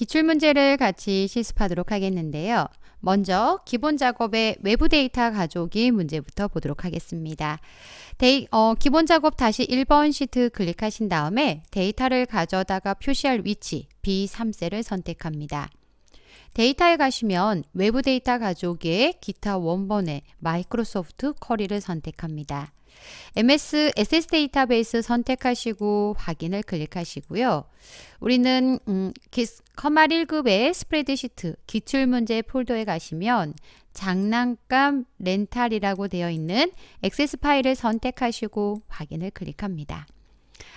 기출문제를 같이 실습하도록 하겠는데요. 먼저 기본 작업의 외부 데이터 가져오기 문제부터 보도록 하겠습니다. 데이, 어, 기본 작업 다시 1번 시트 클릭하신 다음에 데이터를 가져다가 표시할 위치 B3셀을 선택합니다. 데이터에 가시면 외부 데이터 가져오기에 기타 원본의 마이크로소프트 커리를 선택합니다. MS SS 데이터베이스 선택하시고 확인을 클릭하시고요. 우리는 커마 음, 1급의 스프레드시트 기출문제 폴더에 가시면 장난감 렌탈이라고 되어 있는 액세스 파일을 선택하시고 확인을 클릭합니다.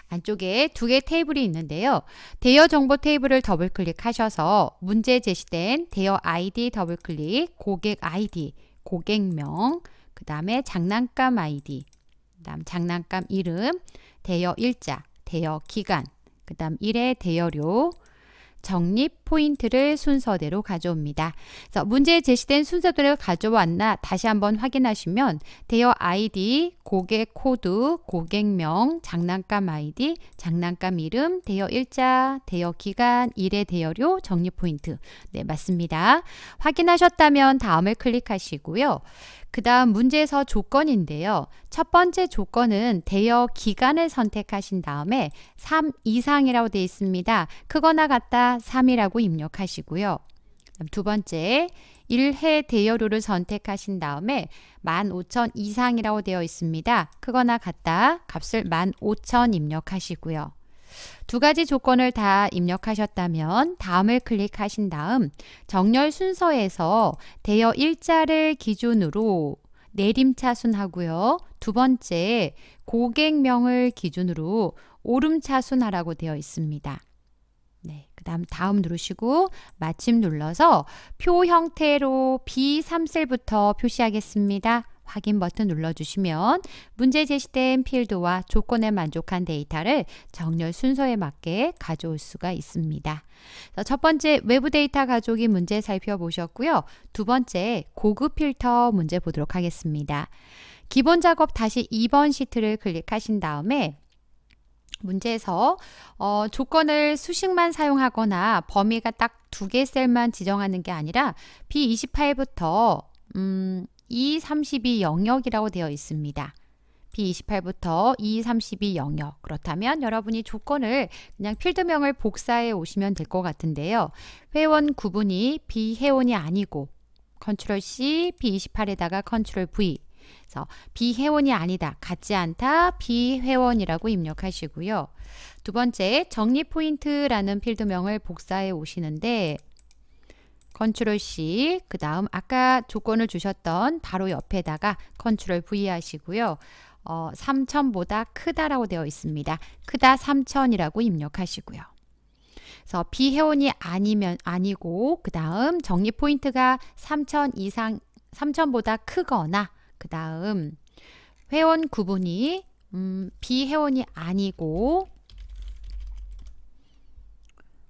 안쪽에 두 개 테이블이 있는데요. 대여 정보 테이블을 더블 클릭하셔서 문제 제시된 대여 아이디 더블 클릭, 고객 아이디, 고객명, 그 다음에 장난감 아이디, 그다음 장난감 이름, 대여 일자, 대여 기간, 그다음 일의 대여료, 적립 포인트를 순서대로 가져옵니다. 그래서 문제에 제시된 순서대로 가져왔나 다시 한번 확인하시면 대여 아이디, 고객 코드, 고객명, 장난감 아이디, 장난감 이름, 대여 일자, 대여 기간, 일의 대여료, 적립 포인트. 네, 맞습니다. 확인하셨다면 다음을 클릭하시고요. 그 다음 문제에서 조건인데요. 첫 번째 조건은 대여 기간을 선택하신 다음에 3 이상이라고 되어 있습니다. 크거나 같다 3이라고 입력하시고요. 두 번째, 1회 대여료를 선택하신 다음에 15,000 이상이라고 되어 있습니다. 크거나 같다 값을 15,000 입력하시고요. 두 가지 조건을 다 입력하셨다면 다음을 클릭하신 다음 정렬 순서에서 대여 일자를 기준으로 내림차순하고요. 두 번째 고객명을 기준으로 오름차순하라고 되어 있습니다. 네, 그 다음 다음 누르시고 마침 눌러서 표 형태로 B3셀부터 표시하겠습니다. 확인 버튼 눌러주시면 문제 제시된 필드와 조건에 만족한 데이터를 정렬 순서에 맞게 가져올 수가 있습니다. 첫 번째 외부 데이터 가져오 문제 살펴보셨고요. 두 번째 고급 필터 문제 보도록 하겠습니다. 기본 작업 다시 2번 시트를 클릭하신 다음에 문제에서 어, 조건을 수식만 사용하거나 범위가 딱 두 개 셀만 지정하는 게 아니라 B28부터 음, E32 영역이라고 되어 있습니다. B28부터 E32 영역. 그렇다면 여러분이 조건을 그냥 필드명을 복사해 오시면 될 것 같은데요. 회원 구분이 B회원이 아니고 컨트롤 C, B28에다가 컨트롤 V. 그래서 비회원이 아니다, 같지 않다, 비회원이라고 입력하시고요. 두 번째, 정리 포인트라는 필드명을 복사해 오시는데 컨트롤 C, 그 다음 아까 조건을 주셨던 바로 옆에다가 컨트롤 V 하시고요. 어, 3천보다 크다라고 되어 있습니다. 크다 3천이라고 입력하시고요. 그래서 비회원이 아니면 아니고 그 다음 정리 포인트가 3천 이상 3천보다 크거나 그 다음 회원 구분이 음, 비회원이 아니고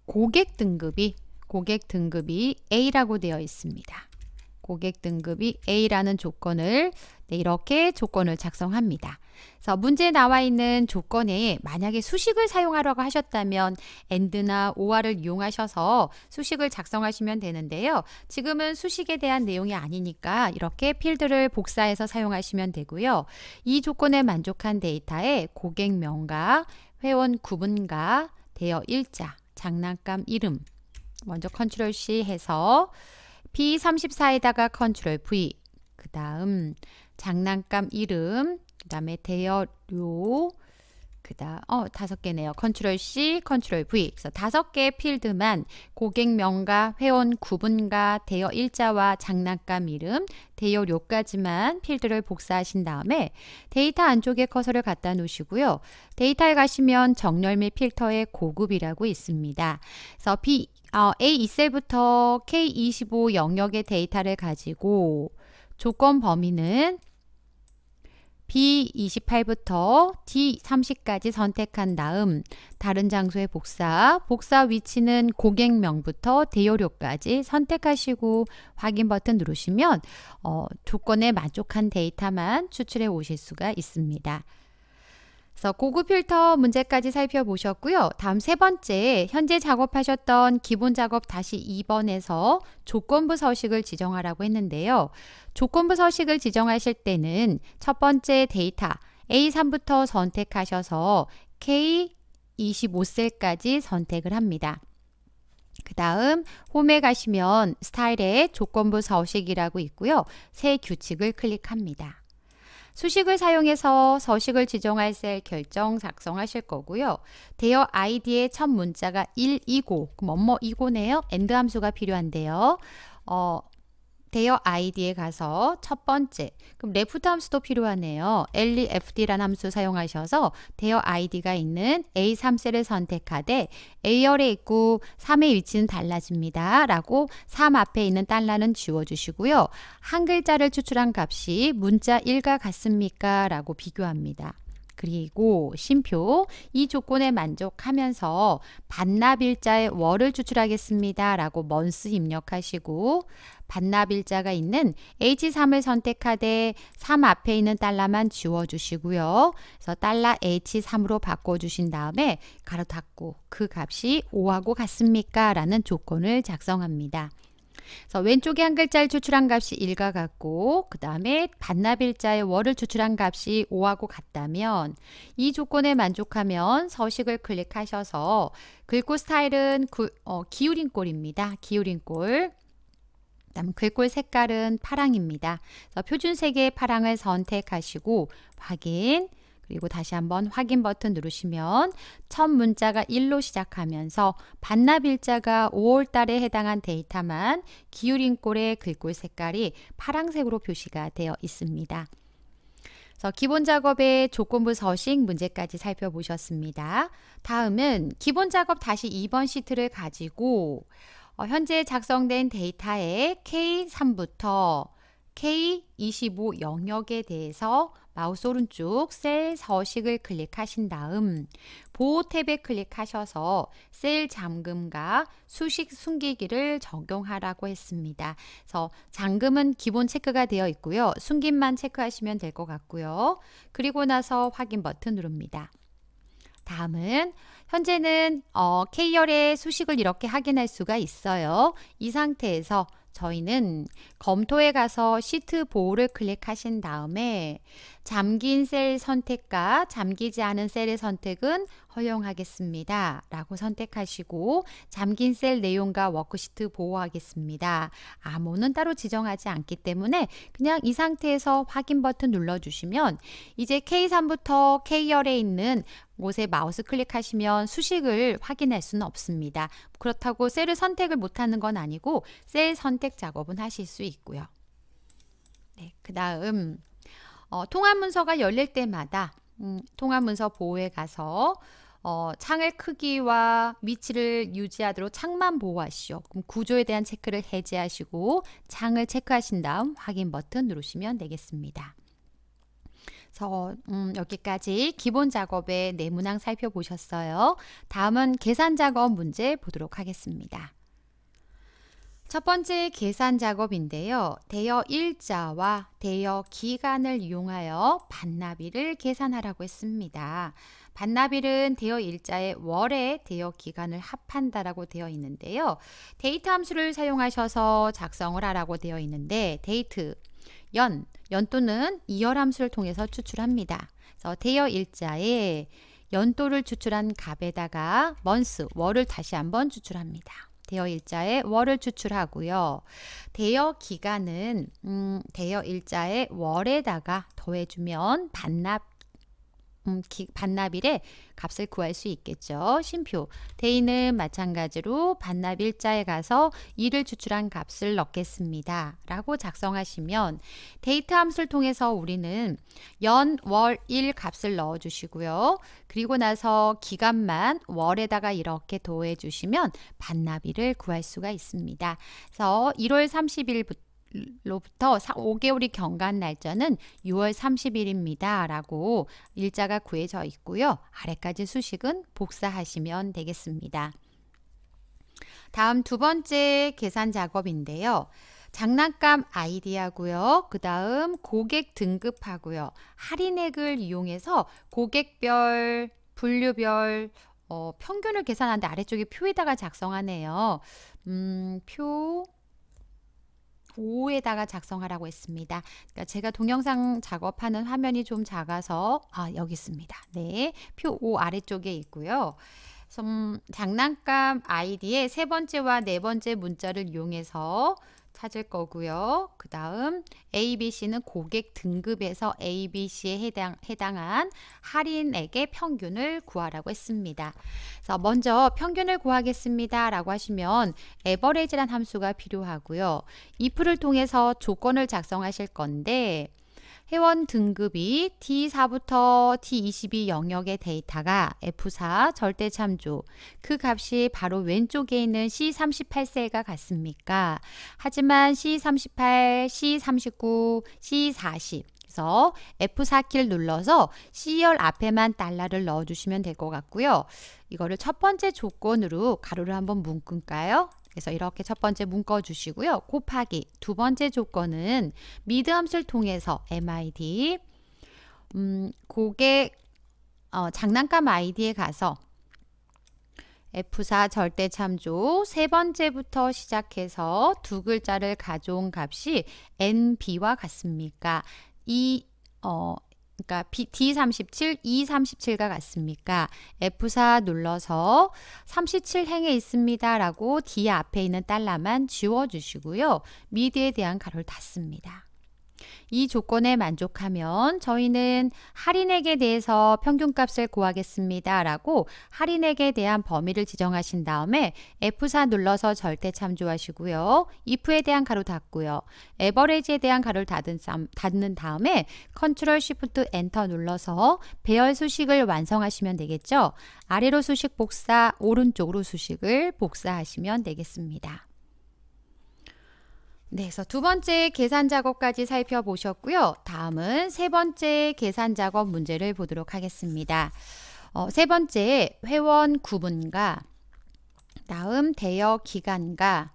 고객 등급이 고객 등급이 A라고 되어 있습니다. 고객 등급이 A라는 조건을 네, 이렇게 조건을 작성합니다. 그래서 문제에 나와 있는 조건에 만약에 수식을 사용하라고 하셨다면 and나 or를 이용하셔서 수식을 작성하시면 되는데요. 지금은 수식에 대한 내용이 아니니까 이렇게 필드를 복사해서 사용하시면 되고요. 이 조건에 만족한 데이터에 고객명과 회원 구분과 대여 일자, 장난감 이름, 먼저 컨트롤 C 해서 B34에다가 컨트롤 V 그 다음 장난감 이름 그 다음에 대여료 그다 어 다섯 개네요. 컨트롤 C, 컨트롤 V. 그래서 다섯 개의 필드만 고객명과 회원 구분과 대여 일자와 장난감 이름, 대여료까지만 필드를 복사하신 다음에 데이터 안쪽에 커서를 갖다 놓으시고요. 데이터에 가시면 정렬 및 필터의 고급이라고 있습니다. 그래서 B, 어, A2셀부터 K25 영역의 데이터를 가지고 조건 범위는 B28부터 D30까지 선택한 다음 다른 장소의 복사, 복사 위치는 고객명부터 대여료까지 선택하시고 확인 버튼 누르시면 어, 조건에 만족한 데이터만 추출해 오실 수가 있습니다. 그래서 고급 필터 문제까지 살펴보셨고요. 다음 세 번째, 현재 작업하셨던 기본 작업 다시 2번에서 조건부 서식을 지정하라고 했는데요. 조건부 서식을 지정하실 때는 첫 번째 데이터 A3부터 선택하셔서 K25셀까지 선택을 합니다. 그 다음 홈에 가시면 스타일에 조건부 서식이라고 있고요. 새 규칙을 클릭합니다. 수식을 사용해서 서식을 지정할 셀 결정 작성하실 거고요. 대여 아이디의 첫 문자가 1이고 그럼 뭐뭐이고네요. 엔드 함수가 필요한데요. 어, 데어 아이디에 가서 첫 번째 그럼 레프트 함수도 필요하네요. LEFD라는 함수 사용하셔서 대여 아이디가 있는 A3셀을 선택하되 A열에 있고 3의 위치는 달라집니다. 라고 3 앞에 있는 달러는 지워주시고요. 한 글자를 추출한 값이 문자 1과 같습니까? 라고 비교합니다. 그리고 심표 이 조건에 만족하면서 반납일자의 월을 추출하겠습니다 라고 먼스 입력하시고 반납일자가 있는 H3을 선택하되 3 앞에 있는 달러만 지워주시고요. 그래서 달러 H3으로 바꿔주신 다음에 가로 닫고 그 값이 5하고 같습니까? 라는 조건을 작성합니다. 그래서 왼쪽에 한 글자를 추출한 값이 1과 같고 그 다음에 반납일자의 월을 추출한 값이 5하고 같다면 이 조건에 만족하면 서식을 클릭하셔서 글꼴 스타일은 구, 어, 기울인 꼴입니다. 기울인 꼴 다음 글꼴 색깔은 파랑입니다. 표준색의 파랑을 선택하시고 확인 그리고 다시 한번 확인 버튼 누르시면 첫 문자가 1로 시작하면서 반납 일자가 5월 달에 해당한 데이터만 기울인 꼴의 글꼴 색깔이 파랑색으로 표시가 되어 있습니다. 그래서 기본 작업의 조건부 서식 문제까지 살펴보셨습니다. 다음은 기본 작업 다시 2번 시트를 가지고 어, 현재 작성된 데이터의 K3부터 K25 영역에 대해서 마우스 오른쪽 셀 서식을 클릭하신 다음 보호 탭에 클릭하셔서 셀 잠금과 수식 숨기기를 적용하라고 했습니다. 그래서 잠금은 기본 체크가 되어 있고요. 숨김만 체크하시면 될 것 같고요. 그리고 나서 확인 버튼 누릅니다. 다음은 현재는 어, K열의 수식을 이렇게 확인할 수가 있어요. 이 상태에서 저희는 검토에 가서 시트 보호를 클릭하신 다음에 잠긴 셀 선택과 잠기지 않은 셀의 선택은 허용하겠습니다. 라고 선택하시고 잠긴 셀 내용과 워크시트 보호하겠습니다. 암호는 따로 지정하지 않기 때문에 그냥 이 상태에서 확인 버튼 눌러주시면 이제 K3부터 K열에 있는 곳에 마우스 클릭하시면 수식을 확인할 수는 없습니다. 그렇다고 셀을 선택을 못하는 건 아니고 셀 선택 작업은 하실 수 있고요. 네, 그 다음 어, 통합문서가 열릴 때마다 음, 통합문서 보호에 가서 어, 창의 크기와 위치를 유지하도록 창만 보호하시오. 그럼 구조에 대한 체크를 해제하시고 창을 체크하신 다음 확인 버튼 누르시면 되겠습니다. 그래서 음, 여기까지 기본 작업의 내문항 살펴보셨어요. 다음은 계산 작업 문제 보도록 하겠습니다. 첫 번째 계산 작업인데요. 대여 일자와 대여 기간을 이용하여 반납일을 계산하라고 했습니다. 반납일은 대여 일자의 월에 대여 기간을 합한다라고 되어 있는데요. 데이트 함수를 사용하셔서 작성을 하라고 되어 있는데 데이트 연, 연도는 이열 함수를 통해서 추출합니다. 그래서 대여 일자의 연도를 추출한 값에다가 먼스, 월을 다시 한번 추출합니다. 대여 일자의 월을 추출하고요. 대여 기간은 음, 대여 일자에 월에다가 더해주면 반납 음, 기, 반납일에 값을 구할 수 있겠죠. 심표 대인은 마찬가지로 반납일자에 가서 이를 추출한 값을 넣겠습니다. 라고 작성하시면 데이터 함수를 통해서 우리는 연, 월, 일 값을 넣어주시고요. 그리고 나서 기간만 월에다가 이렇게 도해 주시면 반납일을 구할 수가 있습니다. 그래서 1월 30일부터 로부터 5개월이 어. 경과한 날짜는 6월 30일입니다. 라고 일자가 구해져 있고요. 아래까지 수식은 복사하시면 되겠습니다. 다음 두 번째 계산 작업인데요. 장난감 아이디하고요. 그 다음 고객 등급하고요. 할인액을 이용해서 고객별, 분류별 어, 평균을 계산하는데 아래쪽에 표에다가 작성하네요. 음, 표, 5에다가 작성하라고 했습니다. 그러니까 제가 동영상 작업하는 화면이 좀 작아서 아 여기 있습니다. 네, 표5 아래쪽에 있고요. 음, 장난감 아이디의 세 번째와 네 번째 문자를 이용해서 찾을 거고요. 그 다음 ABC는 고객 등급에서 ABC에 해당, 해당한 할인액의 평균을 구하라고 했습니다. 그래서 먼저 평균을 구하겠습니다. 라고 하시면 에버레이지란 함수가 필요하고요. if를 통해서 조건을 작성하실 건데 회원 등급이 D4부터 D22 영역의 데이터가 F4 절대 참조 그 값이 바로 왼쪽에 있는 c 3 8세가 같습니까? 하지만 C38, C39, C40 그래서 F4키를 눌러서 C열 앞에만 달러를 넣어주시면 될 것 같고요. 이거를 첫 번째 조건으로 가로를 한번 묶을까요? 그래서 이렇게 첫 번째 묶어 주시고요. 곱하기 두 번째 조건은 미드 함수를 통해서 MID 음, 고객 어, 장난감 아이에 가서 F4 절대 참조 세 번째부터 시작해서 두 글자를 가져온 값이 NB와 같습니까? 이 어, 그러니까 D37, E37과 같습니까? F4 눌러서 37행에 있습니다. 라고 D 앞에 있는 달러만 지워주시고요. 미디에 대한 가로를 닫습니다. 이 조건에 만족하면 저희는 할인액에 대해서 평균값을 구하겠습니다. 라고 할인액에 대한 범위를 지정하신 다음에 F4 눌러서 절대 참조하시고요. if에 대한 가로 닫고요. 에버레지에 대한 가로를 닫은, 닫는 다음에 컨트롤 쉬프트 엔터 눌러서 배열 수식을 완성하시면 되겠죠. 아래로 수식 복사, 오른쪽으로 수식을 복사하시면 되겠습니다. 네, 그래서 두 번째 계산 작업까지 살펴보셨고요. 다음은 세 번째 계산 작업 문제를 보도록 하겠습니다. 어, 세 번째 회원 구분과 다음 대여 기간과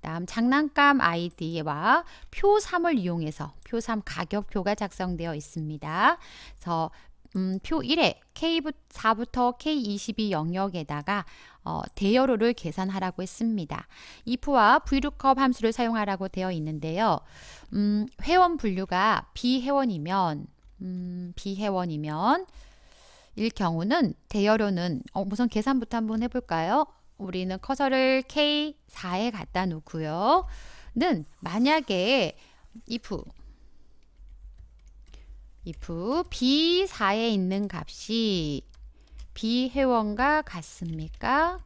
다음 장난감 아이디와 표 3을 이용해서 표 3 가격표가 작성되어 있습니다. 그래서 음, 표 1에 K4부터 K22 영역에다가 어, 대여료를 계산하라고 했습니다. if와 vlookup 함수를 사용하라고 되어 있는데요. 음, 회원 분류가 비회원이면 음, 비회원이면 일 경우는 대여료는 어, 우선 계산부터 한번 해볼까요? 우리는 커서를 K4에 갖다 놓고요. 는 만약에 if if b4에 있는 값이 비회원과 같습니까?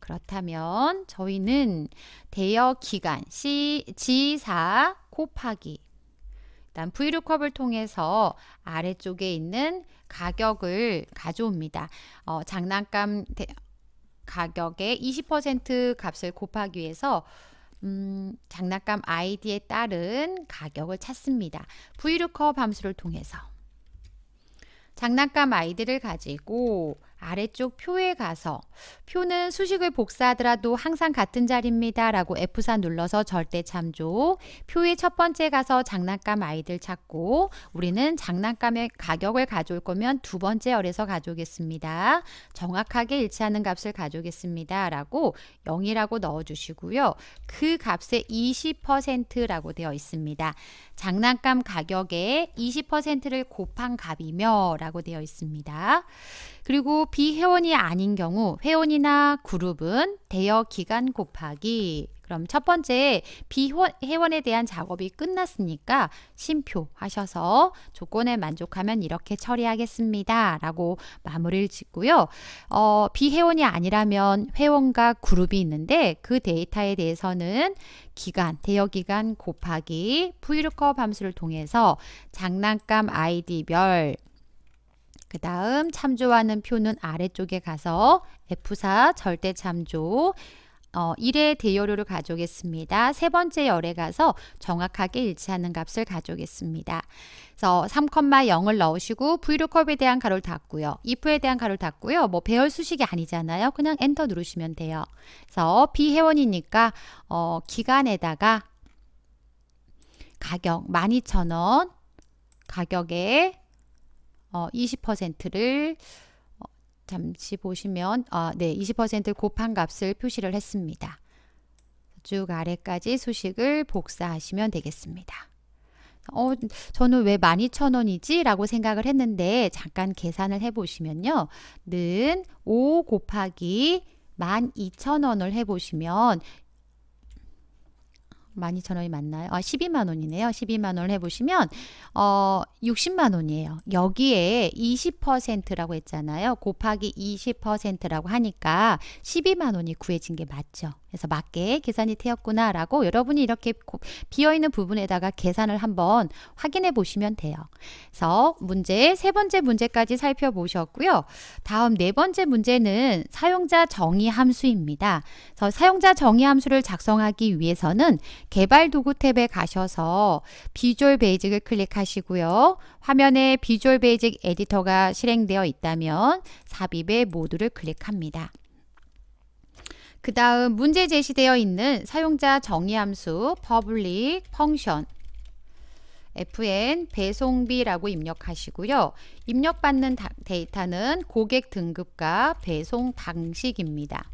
그렇다면 저희는 대여 기간 C, G4 곱하기 일단 V룩컵을 통해서 아래쪽에 있는 가격을 가져옵니다. 어, 장난감 대, 가격의 20% 값을 곱하기 위해서 음, 장난감 아이디에 따른 가격을 찾습니다. V룩컵 함수를 통해서 장난감 아이들을 가지고 아래쪽 표에 가서 표는 수식을 복사하더라도 항상 같은 자리입니다. 라고 F4 눌러서 절대 참조 표의 첫 번째 가서 장난감 아이들 찾고 우리는 장난감의 가격을 가져올 거면 두 번째 열에서 가져오겠습니다. 정확하게 일치하는 값을 가져오겠습니다. 라고 0이라고 넣어주시고요. 그 값의 20%라고 되어 있습니다. 장난감 가격의 20%를 곱한 값이며 라고 되어 있습니다. 그리고 비회원이 아닌 경우 회원이나 그룹은 대여 기간 곱하기 그럼 첫 번째 비회원에 대한 작업이 끝났으니까 심표하셔서 조건에 만족하면 이렇게 처리하겠습니다. 라고 마무리를 짓고요. 어, 비회원이 아니라면 회원과 그룹이 있는데 그 데이터에 대해서는 기간, 대여기간 곱하기 브이 o 커 함수를 통해서 장난감 아이디별 그 다음 참조하는 표는 아래쪽에 가서 F4 절대 참조 어, 1의 대여료를 가져오겠습니다. 세 번째 열에 가서 정확하게 일치하는 값을 가져오겠습니다. 그래서 3,0을 넣으시고 V로 컵에 대한 가로를 닫고요. if에 대한 가로를 닫고요. 뭐 배열 수식이 아니잖아요. 그냥 엔터 누르시면 돼요. 그래서 비회원이니까 어, 기간에다가 가격 12,000원 가격에 어, 20%를 어, 잠시 보시면 어, 네, 20%를 곱한 값을 표시를 했습니다. 쭉 아래까지 수식을 복사하시면 되겠습니다. 어, 저는 왜 12,000원이지? 라고 생각을 했는데 잠깐 계산을 해보시면요. 는 5 곱하기 12,000원을 해보시면 12,000원이 맞나요? 아, 12만 원이네요. 12만 원을 해보시면 어, 60만 원이에요. 여기에 20%라고 했잖아요. 곱하기 20%라고 하니까 12만 원이 구해진 게 맞죠. 그래서 맞게 계산이 되었구나라고 여러분이 이렇게 비어있는 부분에다가 계산을 한번 확인해 보시면 돼요. 그래서 문제 세 번째 문제까지 살펴보셨고요. 다음 네 번째 문제는 사용자 정의 함수입니다. 그래서 사용자 정의 함수를 작성하기 위해서는 개발 도구 탭에 가셔서 비주얼 베이직을 클릭하시고요. 화면에 비주얼 베이직 에디터가 실행되어 있다면 삽입의 모두를 클릭합니다. 그 다음 문제 제시되어 있는 사용자 정의 함수 public function fn 배송비라고 입력하시고요. 입력받는 데이터는 고객 등급과 배송 방식입니다.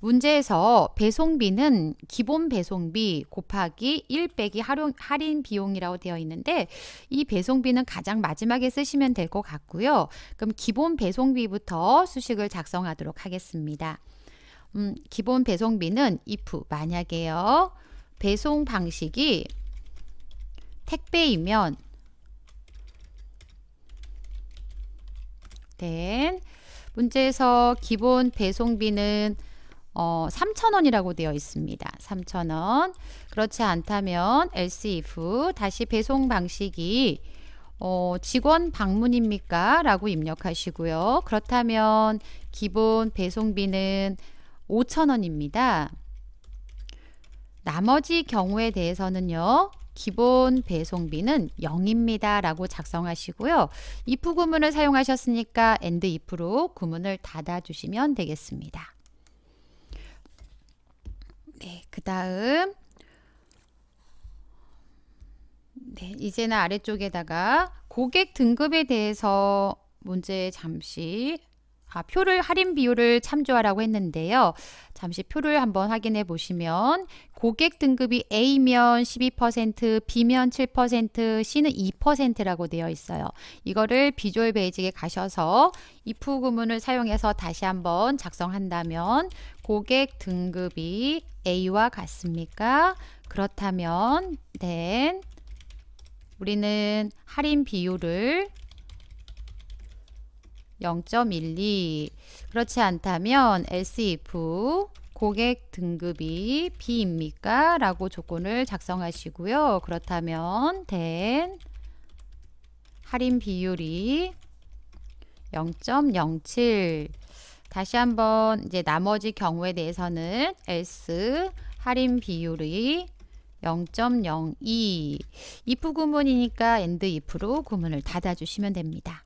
문제에서 배송비는 기본 배송비 곱하기 1 빼기 할인 비용이라고 되어 있는데 이 배송비는 가장 마지막에 쓰시면 될 것 같고요. 그럼 기본 배송비부터 수식을 작성하도록 하겠습니다. 음, 기본 배송비는 if 만약에요. 배송 방식이 택배이면 된 문제에서 기본 배송비는 어, 3,000원이라고 되어 있습니다. 3,000원. 그렇지 않다면 else if 다시 배송 방식이 어, 직원 방문입니까? 라고 입력하시고요. 그렇다면 기본 배송비는 5,000원입니다. 나머지 경우에 대해서는요. 기본 배송비는 0입니다. 라고 작성하시고요. if 구문을 사용하셨으니까 and if로 구문을 닫아주시면 되겠습니다. 네, 그 다음 네, 이제는 아래쪽에다가 고객 등급에 대해서 문제 잠시 아, 표를 할인 비율을 참조하라고 했는데요. 잠시 표를 한번 확인해 보시면 고객 등급이 A면 12%, B면 7%, C는 2%라고 되어 있어요. 이거를 비주얼 베이직에 가셔서 if 구문을 사용해서 다시 한번 작성한다면 고객 등급이 A와 같습니까? 그렇다면 then 우리는 할인 비율을 0.12 그렇지 않다면 SIF 고객 등급이 B입니까? 라고 조건을 작성하시고요. 그렇다면 된 할인 비율이 0.07 다시 한번 이제 나머지 경우에 대해서는 S 할인 비율이 0.02 if 구문이니까 and if로 구문을 닫아주시면 됩니다.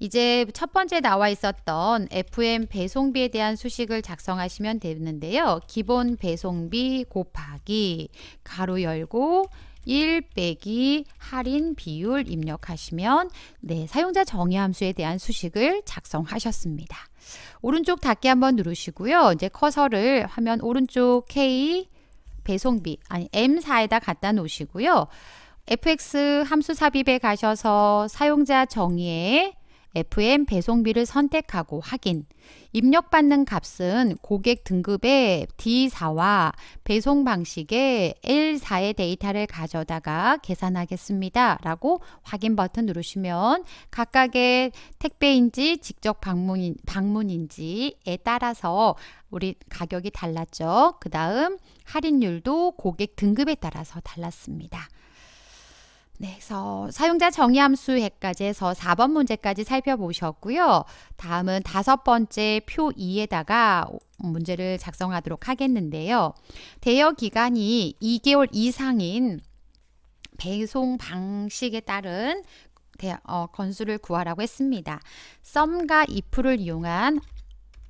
이제 첫 번째 나와 있었던 FM 배송비에 대한 수식을 작성하시면 되는데요. 기본 배송비 곱하기 가로 열고 1 빼기 할인 비율 입력하시면 네, 사용자 정의 함수에 대한 수식을 작성하셨습니다. 오른쪽 닫기 한번 누르시고요. 이제 커서를 화면 오른쪽 K 배송비 아니 M4에다 갖다 놓으시고요. fx 함수 삽입에 가셔서 사용자 정의에 FM 배송비를 선택하고 확인. 입력받는 값은 고객 등급의 D4와 배송 방식의 L4의 데이터를 가져다가 계산하겠습니다. 라고 확인 버튼 누르시면 각각의 택배인지 직접 방문, 방문인지에 따라서 우리 가격이 달랐죠. 그 다음 할인율도 고객 등급에 따라서 달랐습니다. 네, 그래서 사용자 정의 함수 해까지 해서 4번 문제까지 살펴보셨고요. 다음은 다섯 번째 표 2에다가 문제를 작성하도록 하겠는데요. 대여 기간이 2개월 이상인 배송 방식에 따른 어, 건수를 구하라고 했습니다. 썸과 if를 이용한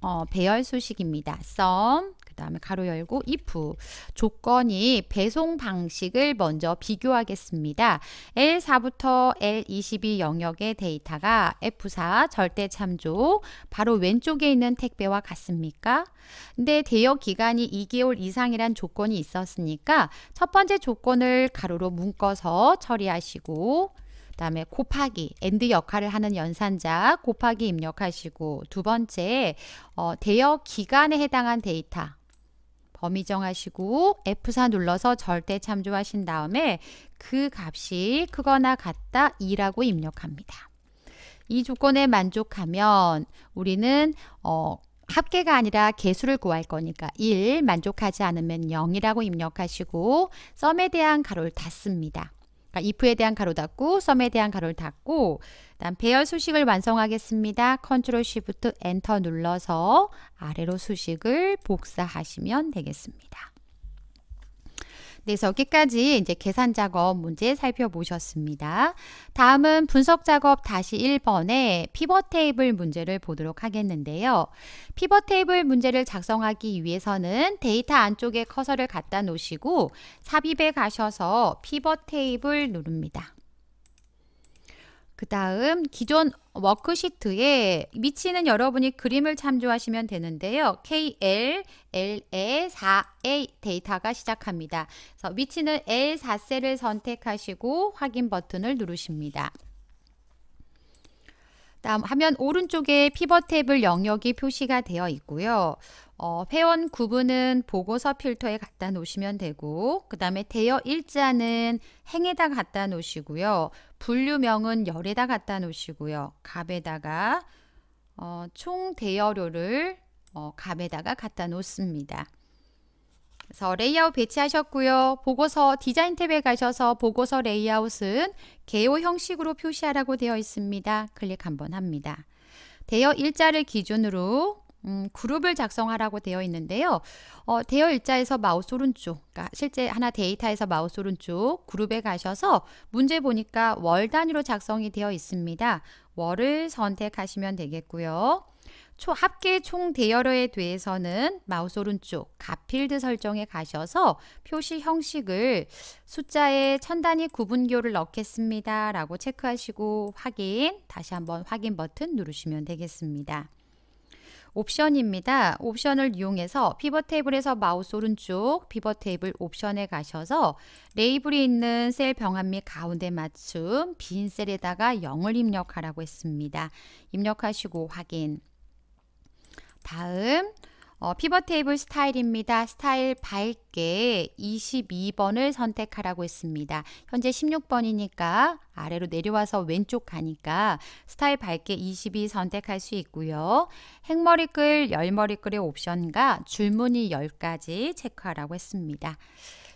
어, 배열 수식입니다. 썸 다음에 가로 열고 if 조건이 배송 방식을 먼저 비교하겠습니다. L4부터 L22 영역의 데이터가 F4 절대 참조 바로 왼쪽에 있는 택배와 같습니까? 근데 대여 기간이 2개월 이상이란 조건이 있었으니까 첫 번째 조건을 가로로 묶어서 처리하시고 다음에 곱하기 엔드 역할을 하는 연산자 곱하기 입력하시고 두 번째 어, 대여 기간에 해당한 데이터 범위 정하시고 F4 눌러서 절대 참조하신 다음에 그 값이 크거나 같다 2라고 입력합니다. 이 조건에 만족하면 우리는 어, 합계가 아니라 개수를 구할 거니까 1 만족하지 않으면 0이라고 입력하시고 썸에 대한 가로를 닫습니다. 그러니까 if에 대한 가로 닫고, 썸에 대한 가로를 닫고 그다음 배열 수식을 완성하겠습니다. 컨트롤 쉬프트 엔터 눌러서 아래로 수식을 복사하시면 되겠습니다. 네, 여기까지 이제 계산 작업 문제 살펴보셨습니다. 다음은 분석 작업 다시 1번에 피벗 테이블 문제를 보도록 하겠는데요. 피벗 테이블 문제를 작성하기 위해서는 데이터 안쪽에 커서를 갖다 놓으시고 삽입에 가셔서 피벗 테이블 누릅니다. 그 다음 기존 워크시트에 미치는 여러분이 그림을 참조하시면 되는데요. KL, LA, 4A 데이터가 시작합니다. 그래서 미치는 L4셀을 선택하시고 확인 버튼을 누르십니다. 다음 화면 오른쪽에 피벗 탭을 영역이 표시가 되어 있고요. 어, 회원 구분은 보고서 필터에 갖다 놓으시면 되고 그 다음에 대여 일자는 행에다 갖다 놓으시고요. 분류명은 열에다 갖다 놓으시고요. 갑에다가 어, 총 대여료를 어, 갑에다가 갖다 놓습니다. 그래서 레이아웃 배치하셨고요. 보고서 디자인 탭에 가셔서 보고서 레이아웃은 개요 형식으로 표시하라고 되어 있습니다. 클릭 한번 합니다. 대여 일자를 기준으로 음, 그룹을 작성하라고 되어 있는데요. 어, 대여 일자에서 마우스 오른쪽, 그러니까 실제 하나 데이터에서 마우스 오른쪽 그룹에 가셔서 문제 보니까 월 단위로 작성이 되어 있습니다. 월을 선택하시면 되겠고요. 초, 합계 총 대여료에 대해서는 마우스 오른쪽 가필드 설정에 가셔서 표시 형식을 숫자에 천 단위 구분교를 넣겠습니다. 라고 체크하시고 확인, 다시 한번 확인 버튼 누르시면 되겠습니다. 옵션입니다. 옵션을 이용해서 피벗 테이블에서 마우스 오른쪽 피벗 테이블 옵션에 가셔서 레이블이 있는 셀 병합 및 가운데 맞춤 빈 셀에다가 0을 입력하라고 했습니다. 입력하시고 확인. 다음 어, 피벗 테이블 스타일입니다. 스타일 밝게 22번을 선택하라고 했습니다. 현재 16번이니까 아래로 내려와서 왼쪽 가니까 스타일 밝게 22 선택할 수 있고요. 행머리글, 열머리글의 옵션과 줄무늬 1 0까지 체크하라고 했습니다.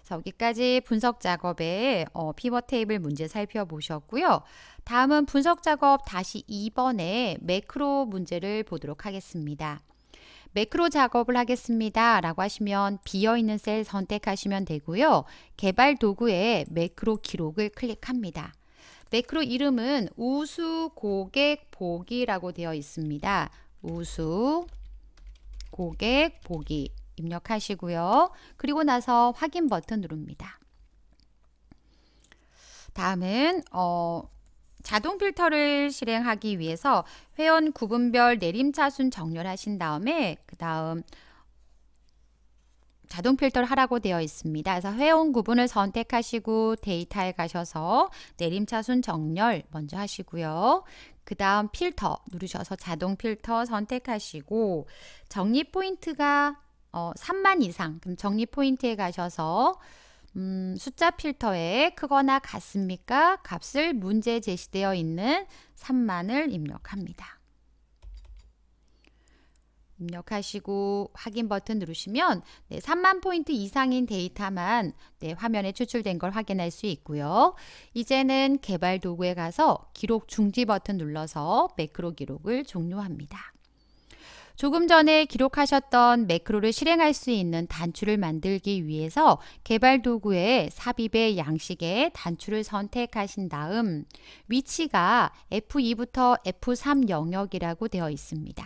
자, 여기까지 분석 작업의 어, 피벗 테이블 문제 살펴보셨고요. 다음은 분석 작업 다시 2번의 매크로 문제를 보도록 하겠습니다. 매크로 작업을 하겠습니다. 라고 하시면 비어있는 셀 선택하시면 되고요. 개발 도구에 매크로 기록을 클릭합니다. 매크로 이름은 우수 고객 보기라고 되어 있습니다. 우수 고객 보기 입력하시고요. 그리고 나서 확인 버튼 누릅니다. 다음은 어, 자동 필터를 실행하기 위해서 회원 구분별 내림차순 정렬하신 다음에 그 다음 자동 필터를 하라고 되어 있습니다. 그래서 회원 구분을 선택하시고 데이터에 가셔서 내림차순 정렬 먼저 하시고요. 그 다음 필터 누르셔서 자동 필터 선택하시고 정리 포인트가 어, 3만 이상 그럼 정리 포인트에 가셔서 음, 숫자 필터에 크거나 같습니까? 값을 문제 제시되어 있는 3만을 입력합니다. 입력하시고 확인 버튼 누르시면 네, 3만 포인트 이상인 데이터만 네, 화면에 추출된 걸 확인할 수 있고요. 이제는 개발 도구에 가서 기록 중지 버튼 눌러서 매크로 기록을 종료합니다. 조금 전에 기록하셨던 매크로를 실행할 수 있는 단추를 만들기 위해서 개발 도구에 삽입의 양식의 단추를 선택하신 다음 위치가 F2부터 F3 영역이라고 되어 있습니다.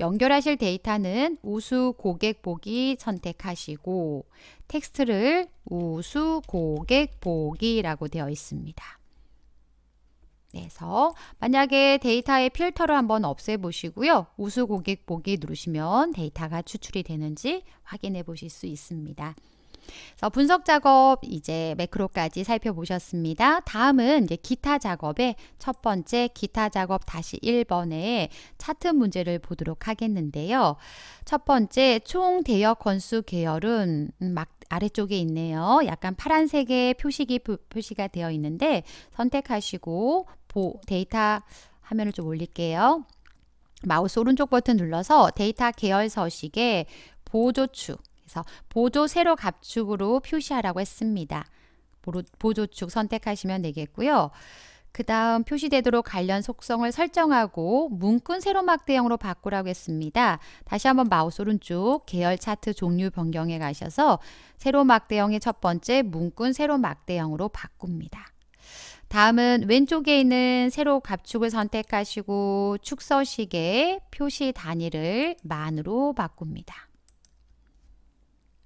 연결하실 데이터는 우수 고객 보기 선택하시고 텍스트를 우수 고객 보기라고 되어 있습니다. 그래서 만약에 데이터의 필터를 한번 없애보시고요. 우수 고객 보기 누르시면 데이터가 추출이 되는지 확인해 보실 수 있습니다. 그래서 분석 작업 이제 매크로까지 살펴보셨습니다. 다음은 이제 기타 작업의 첫 번째 기타 작업 다시 1번에 차트 문제를 보도록 하겠는데요. 첫 번째 총 대역 건수 계열은 음, 막 아래쪽에 있네요. 약간 파란색의 표식이 표시가 되어 있는데 선택하시고 보, 데이터 화면을 좀 올릴게요. 마우스 오른쪽 버튼 눌러서 데이터 계열 서식에 보조축, 그래서 보조 세로 갑축으로 표시하라고 했습니다. 보조축 선택하시면 되겠고요. 그 다음 표시되도록 관련 속성을 설정하고 문건 세로막대형으로 바꾸라고 했습니다. 다시 한번 마우스 오른쪽 계열 차트 종류 변경에 가셔서 세로막대형의 첫 번째 문건 세로막대형으로 바꿉니다. 다음은 왼쪽에 있는 세로 갑축을 선택하시고 축서식의 표시 단위를 만으로 바꿉니다.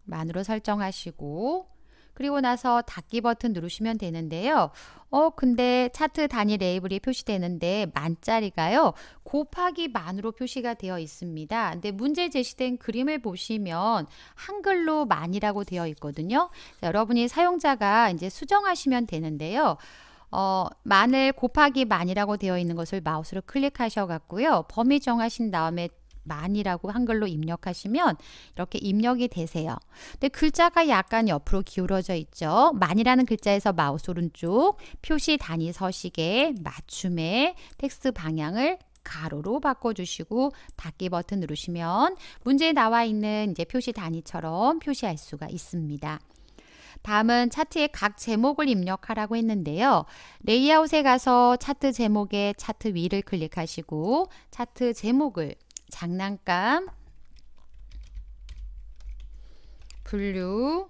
만으로 설정하시고 그리고 나서 닫기 버튼 누르시면 되는데요. 어 근데 차트 단위 레이블이 표시되는데 만짜리가요. 곱하기 만으로 표시가 되어 있습니다. 근데 문제 제시된 그림을 보시면 한글로 만이라고 되어 있거든요. 자, 여러분이 사용자가 이제 수정하시면 되는데요. 어, 만을 곱하기 만이라고 되어 있는 것을 마우스로 클릭하셔갖고요. 범위 정하신 다음에 만이라고 한글로 입력하시면 이렇게 입력이 되세요. 근데 글자가 약간 옆으로 기울어져 있죠. 만이라는 글자에서 마우스 오른쪽 표시 단위 서식에 맞춤의 텍스트 방향을 가로로 바꿔주시고 닫기 버튼 누르시면 문제에 나와 있는 이제 표시 단위처럼 표시할 수가 있습니다. 다음은 차트의 각 제목을 입력하라고 했는데요. 레이아웃에 가서 차트 제목의 차트 위를 클릭하시고 차트 제목을 장난감 분류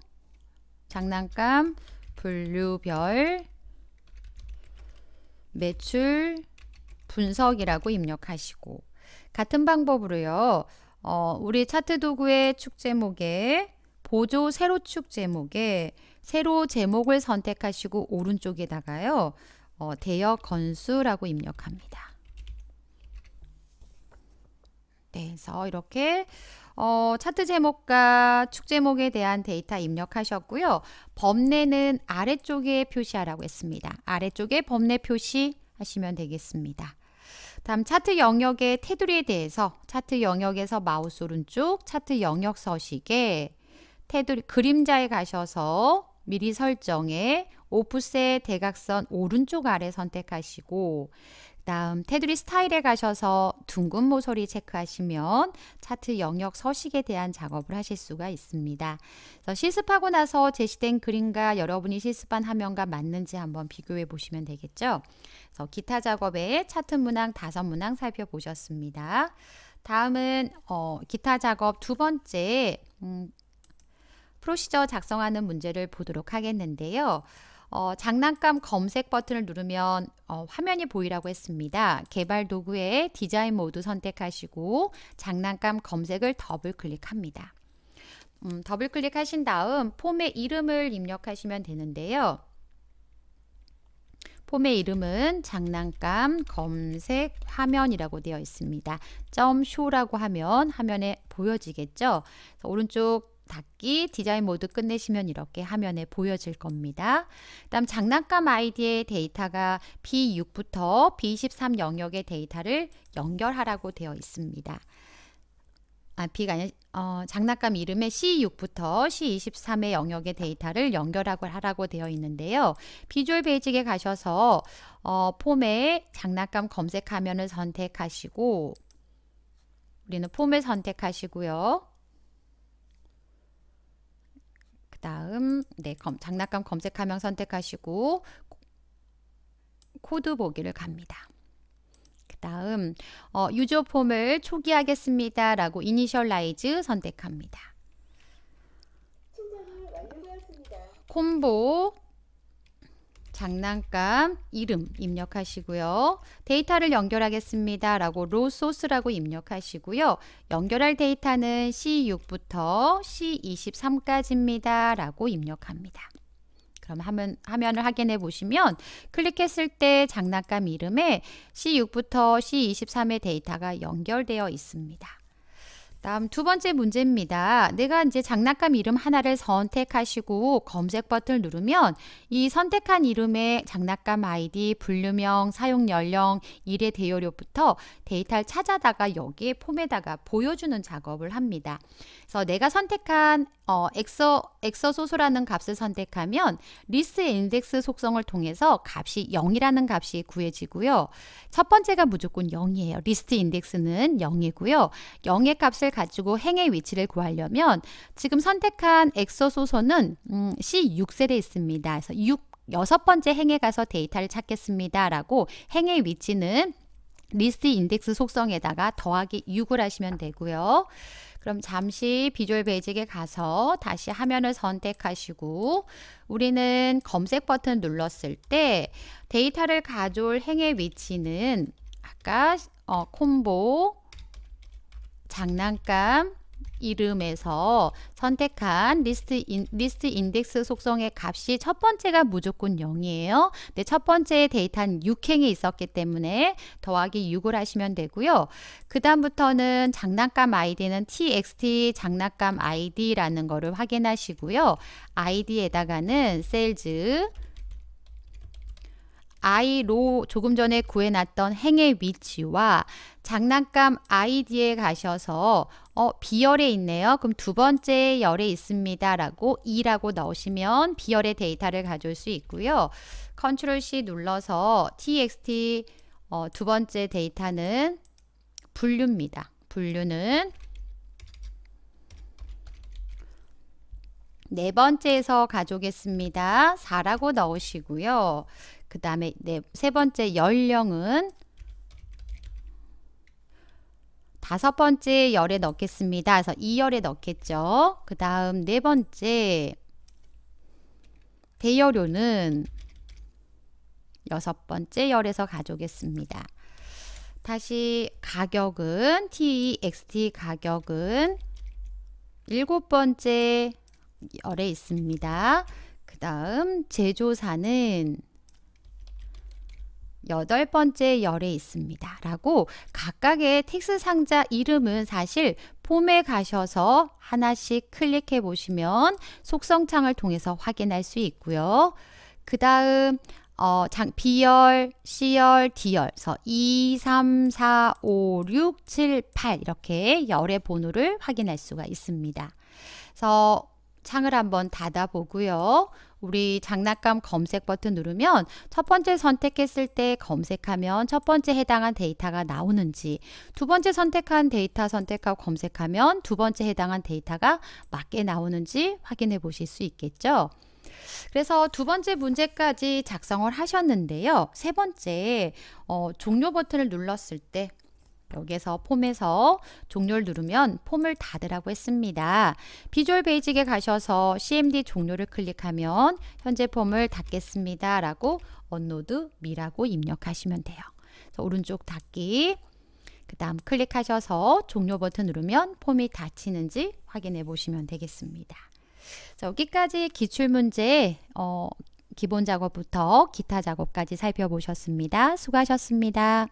장난감 분류별 매출 분석이라고 입력하시고 같은 방법으로요. 어, 우리 차트 도구의 축 제목에 보조 세로축 제목에 세로 제목을 선택하시고 오른쪽에다가요. 어, 대여 건수라고 입력합니다. 네, 그래서 이렇게 어, 차트 제목과 축 제목에 대한 데이터 입력하셨고요. 범례는 아래쪽에 표시하라고 했습니다. 아래쪽에 범례 표시 하시면 되겠습니다. 다음 차트 영역의 테두리에 대해서 차트 영역에서 마우스 오른쪽 차트 영역 서식에 테두리 그림자에 가셔서 미리 설정에 오프셋 대각선 오른쪽 아래 선택하시고 다음 테두리 스타일에 가셔서 둥근 모서리 체크하시면 차트 영역 서식에 대한 작업을 하실 수가 있습니다. 그래서 실습하고 나서 제시된 그림과 여러분이 실습한 화면과 맞는지 한번 비교해 보시면 되겠죠. 그래서 기타 작업에 차트 문항 다섯 문항 살펴보셨습니다. 다음은 어, 기타 작업 두 번째 음, 프로시저 작성하는 문제를 보도록 하겠는데요. 어, 장난감 검색 버튼을 누르면 어, 화면이 보이라고 했습니다. 개발 도구에 디자인 모드 선택하시고 장난감 검색을 더블 클릭합니다. 음, 더블 클릭하신 다음 폼의 이름을 입력하시면 되는데요. 폼의 이름은 장난감 검색 화면이라고 되어 있습니다. 점쇼라고 하면 화면에 보여지겠죠. 오른쪽 닫기 디자인 모드 끝내시면 이렇게 화면에 보여질 겁니다. 다음 장난감 아이디의 데이터가 B6부터 B23 영역의 데이터를 연결하라고 되어 있습니다. 아, B가 아니, 어, 장난감 이름의 C6부터 C23의 영역의 데이터를 연결하고 하라고 되어 있는데요. 비주얼 베이직에 가셔서 어, 폼에 장난감 검색 화면을 선택하시고 우리는 폼을 선택하시고요. 다음 네, 검, 장난감 검색하면 선택하시고 코드 보기를 갑니다. 그 다음 어, 유저 폼을 초기하겠습니다. 라고 이니셜라이즈 선택합니다. 콤보 장난감 이름 입력하시고요. 데이터를 연결하겠습니다. 라고 로 소스라고 입력하시고요. 연결할 데이터는 C6부터 C23까지입니다. 라고 입력합니다. 그럼 화면, 화면을 확인해 보시면 클릭했을 때 장난감 이름에 C6부터 C23의 데이터가 연결되어 있습니다. 다음 두 번째 문제입니다. 내가 이제 장난감 이름 하나를 선택하시고 검색 버튼을 누르면 이 선택한 이름의 장난감 아이디, 분류명, 사용 연령, 일의 대여료부터 데이터를 찾아다가 여기에 폼에다가 보여주는 작업을 합니다. 그래서 내가 선택한 어, 엑소, 엑소소수라는 값을 선택하면 리스트 인덱스 속성을 통해서 값이 0이라는 값이 구해지고요. 첫 번째가 무조건 0이에요. 리스트 인덱스는 0이고요. 0의 값을 가지고 행의 위치를 구하려면 지금 선택한 엑소소서는 음, C6셀에 있습니다. 그래서 6 여섯 번째 행에 가서 데이터를 찾겠습니다. 라고 행의 위치는 리스트 인덱스 속성에다가 더하기 6을 하시면 되고요. 그럼 잠시 비주얼 베이직에 가서 다시 화면을 선택하시고 우리는 검색 버튼 눌렀을 때 데이터를 가져올 행의 위치는 아까 어, 콤보 장난감 이름에서 선택한 리스트, 인, 리스트 인덱스 속성의 값이 첫 번째가 무조건 0이에요. 근첫 번째 데이터는 6행이 있었기 때문에 더하기 6을 하시면 되고요. 그 다음부터는 장난감 아이디는 txt 장난감 아이디라는 거를 확인하시고요. 아이디에다가는 셀즈 i로 조금 전에 구해놨던 행의 위치와 장난감 아이디에 가셔서 어, B열에 있네요. 그럼 두 번째 열에 있습니다. 라고 2라고 넣으시면 비열의 데이터를 가져올 수 있고요. Ctrl C 눌러서 txt 어, 두 번째 데이터는 분류입니다. 분류는 네 번째에서 가져오겠습니다. 4라고 넣으시고요. 그 다음에 네, 세 번째 연령은 다섯 번째 열에 넣겠습니다. 그래서 2열에 넣겠죠. 그 다음 네 번째 대열료는 여섯 번째 열에서 가져오겠습니다. 다시 가격은 TEXT e 가격은 일곱 번째 열에 있습니다. 그 다음 제조사는 여덟 번째 열에 있습니다. 라고 각각의 텍스 상자 이름은 사실 폼에 가셔서 하나씩 클릭해 보시면 속성창을 통해서 확인할 수 있고요. 그 다음 어, 장, B열, C열, D열 2, 3, 4, 5, 6, 7, 8 이렇게 열의 번호를 확인할 수가 있습니다. 그래서 창을 한번 닫아보고요. 우리 장난감 검색 버튼 누르면 첫 번째 선택했을 때 검색하면 첫 번째 해당한 데이터가 나오는지 두 번째 선택한 데이터 선택하고 검색하면 두 번째 해당한 데이터가 맞게 나오는지 확인해 보실 수 있겠죠. 그래서 두 번째 문제까지 작성을 하셨는데요. 세 번째, 어, 종료 버튼을 눌렀을 때 여기에서 폼에서 종료를 누르면 폼을 닫으라고 했습니다. 비주얼 베이직에 가셔서 CMD 종료를 클릭하면 현재 폼을 닫겠습니다. 라고 언노드 미라고 입력하시면 돼요. 오른쪽 닫기 그 다음 클릭하셔서 종료 버튼 누르면 폼이 닫히는지 확인해 보시면 되겠습니다. 자, 여기까지 기출문제 어, 기본 작업부터 기타 작업까지 살펴보셨습니다. 수고하셨습니다.